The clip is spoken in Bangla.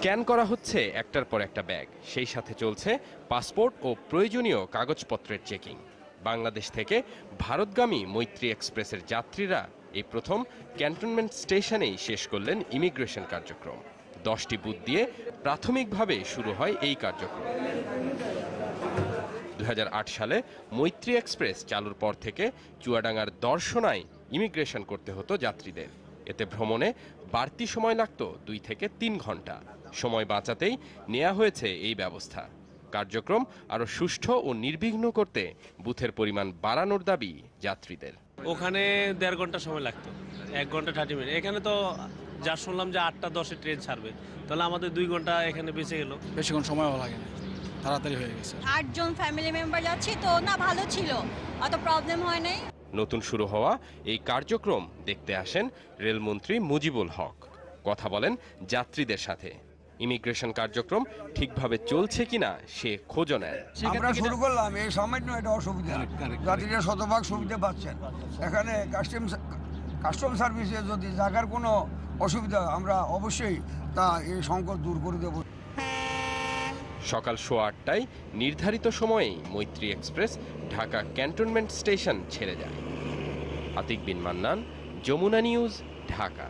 স্ক্যান করা হচ্ছে একটার পর একটা ব্যাগ সেই সাথে চলছে পাসপোর্ট ও প্রয়োজনীয় কাগজপত্রের চেকিং বাংলাদেশ থেকে ভারতগামী মৈত্রী এক্সপ্রেসের যাত্রীরা এই প্রথম ক্যান্টনমেন্ট স্টেশনেই শেষ করলেন ইমিগ্রেশন কার্যক্রম দশটি বুথ দিয়ে প্রাথমিকভাবে শুরু হয় এই কার্যক্রম দু সালে মৈত্রী এক্সপ্রেস চালুর পর থেকে চুয়াডাঙ্গার দর্শনায় ইমিগ্রেশন করতে হতো যাত্রীদের এতে ভ্রমণে বাড়তি সময় লাগত দুই থেকে তিন ঘন্টা সময় বাঁচাতেই নেওয়া হয়েছে এই ব্যবস্থা কার্যক্রম আরও সুষ্ঠু ও নির্বিঘ্ন করতে বুথের পরিমাণ বাড়ানোর দাবি যাত্রীদের ওখানে দেড় ঘন্টা সময় লাগতো এক ঘন্টা থার্টি মিনিট এখানে তো যা শুনলাম যে আটটা দশে ট্রেন ছাড়বে তাহলে আমাদের দুই ঘন্টা এখানে বেঁচে গেল বেশিক্ষণ সময়ও লাগে তাড়াতাড়ি হয়ে গেছে আটজন ফ্যামিলি মেম্বার যাচ্ছি তো না ভালো ছিল অত প্রবলেম হয় নাই নতুন শুরু হওয়া এই কার্যক্রম দেখতে আসেন রেলমন্ত্রী মুজিবুল হক কথা বলেন যাত্রীদের সাথে ইমিগ্রেশন কার্যক্রম ঠিকভাবে চলছে কিনা সে খোঁজ নেয় আমরা শুরু করলাম এই সামান্য একটা অসুবিধা যাত্রীরা শতভাগ সুবিধা পাচ্ছেন এখানে কাস্টম কাস্টম সার্ভিসে যদি থাকার কোনো অসুবিধা আমরা অবশ্যই তা এই সংকট দূর করে দেবো সকাল সোয়া আটটায় নির্ধারিত সময়ে মৈত্রী এক্সপ্রেস ঢাকা ক্যান্টনমেন্ট স্টেশন ছেড়ে যায় আতিক বিন মান্নান যমুনা নিউজ ঢাকা